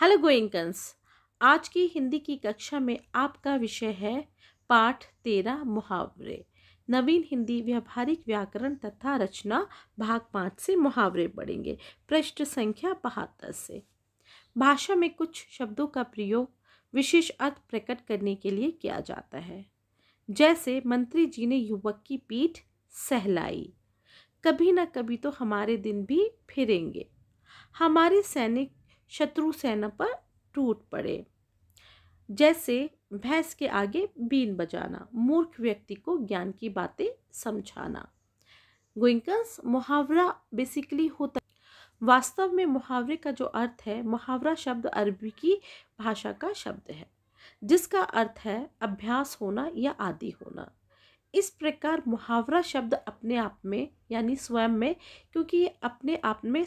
hello गोइंकन्स आज की हिंदी की कक्षा में आपका विषय है पाठ तेरह मुहावरे नवीन हिंदी व्यावहारिक व्याकरण तथा रचना भाग पाँच से मुहावरे पढ़ेंगे पृष्ठ संख्या बहत्तर से भाषा में कुछ शब्दों का प्रयोग विशेष अर्थ प्रकट करने के लिए किया जाता है जैसे मंत्री जी ने युवक की पीठ सहलाई कभी ना कभी तो हमारे दिन भी फिरेंगे हमारे सैनिक शत्रु सेना पर टूट पड़े जैसे भैंस के आगे बीन बजाना मूर्ख व्यक्ति को ज्ञान की बातें समझाना गोइंकस मुहावरा बेसिकली होता वास्तव में मुहावरे का जो अर्थ है मुहावरा शब्द अरबी की भाषा का शब्द है जिसका अर्थ है अभ्यास होना या आदि होना इस प्रकार मुहावरा शब्द अपने आप में यानी स्वयं में क्योंकि ये अपने आप में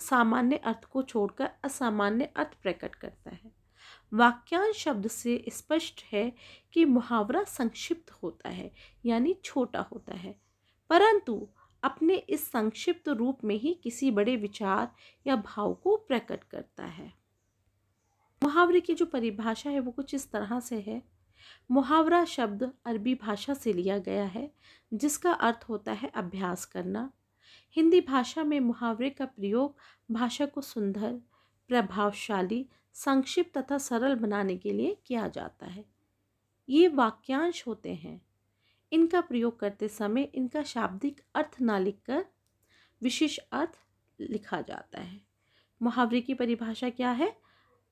सामान्य अर्थ को छोड़कर असामान्य अर्थ प्रकट करता है वाक्यांश शब्द से स्पष्ट है कि मुहावरा संक्षिप्त होता है यानी छोटा होता है परंतु अपने इस संक्षिप्त रूप में ही किसी बड़े विचार या भाव को प्रकट करता है मुहावरे की जो परिभाषा है वो कुछ इस तरह से है मुहावरा शब्द अरबी भाषा से लिया गया है जिसका अर्थ होता है अभ्यास करना हिंदी भाषा में मुहावरे का प्रयोग भाषा को सुंदर प्रभावशाली संक्षिप्त तथा सरल बनाने के लिए किया जाता है ये वाक्यांश होते हैं इनका प्रयोग करते समय इनका शाब्दिक अर्थ ना लिखकर विशेष अर्थ लिखा जाता है मुहावरे की परिभाषा क्या है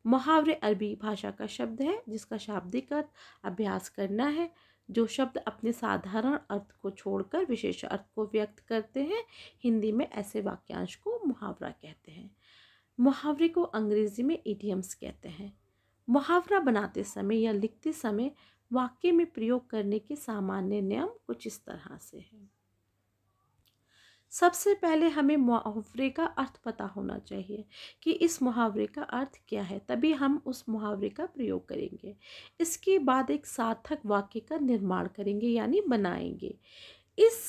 मुहावरे अरबी भाषा का शब्द है जिसका शाब्दिक अर्थ अभ्यास करना है जो शब्द अपने साधारण अर्थ को छोड़कर विशेष अर्थ को व्यक्त करते हैं हिंदी में ऐसे वाक्यांश को मुहावरा कहते हैं मुहावरे को अंग्रेजी में इडियम्स कहते हैं मुहावरा बनाते समय या लिखते समय वाक्य में प्रयोग करने के सामान्य नियम कुछ इस तरह से हैं सबसे पहले हमें मुहावरे का अर्थ पता होना चाहिए कि इस मुहावरे का अर्थ क्या है तभी हम उस मुहावरे का प्रयोग करेंगे इसके बाद एक सार्थक वाक्य का निर्माण करेंगे यानी बनाएंगे इस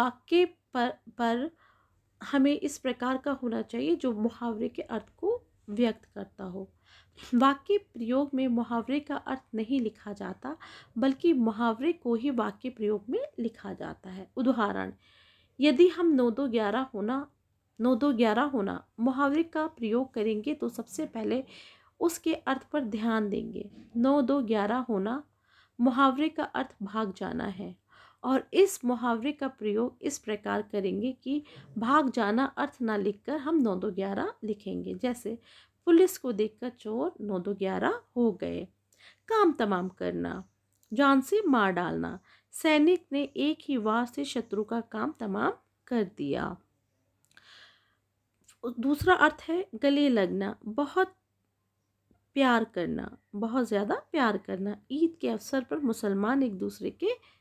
वाक्य पर पर हमें इस प्रकार का होना चाहिए जो मुहावरे के अर्थ को व्यक्त करता हो वाक्य प्रयोग में मुहावरे का अर्थ नहीं लिखा जाता बल्कि मुहावरे को ही वाक्य प्रयोग में लिखा जाता है उदाहरण यदि हम नौ दो ग्यारह होना नौ दो ग्यारह होना मुहावरे का प्रयोग करेंगे तो सबसे पहले उसके अर्थ पर ध्यान देंगे नौ दो ग्यारह होना मुहावरे का अर्थ भाग जाना है और इस मुहावरे का प्रयोग इस प्रकार करेंगे कि भाग जाना अर्थ ना लिखकर हम नौ दो ग्यारह लिखेंगे जैसे पुलिस को देखकर चोर नौ दो ग्यारह हो गए काम तमाम करना जान से मार डालना सैनिक ने एक ही वार से शत्रु का काम तमाम कर दिया दूसरा अर्थ है गले लगना बहुत प्यार करना बहुत ज़्यादा प्यार करना ईद के अवसर पर मुसलमान एक दूसरे के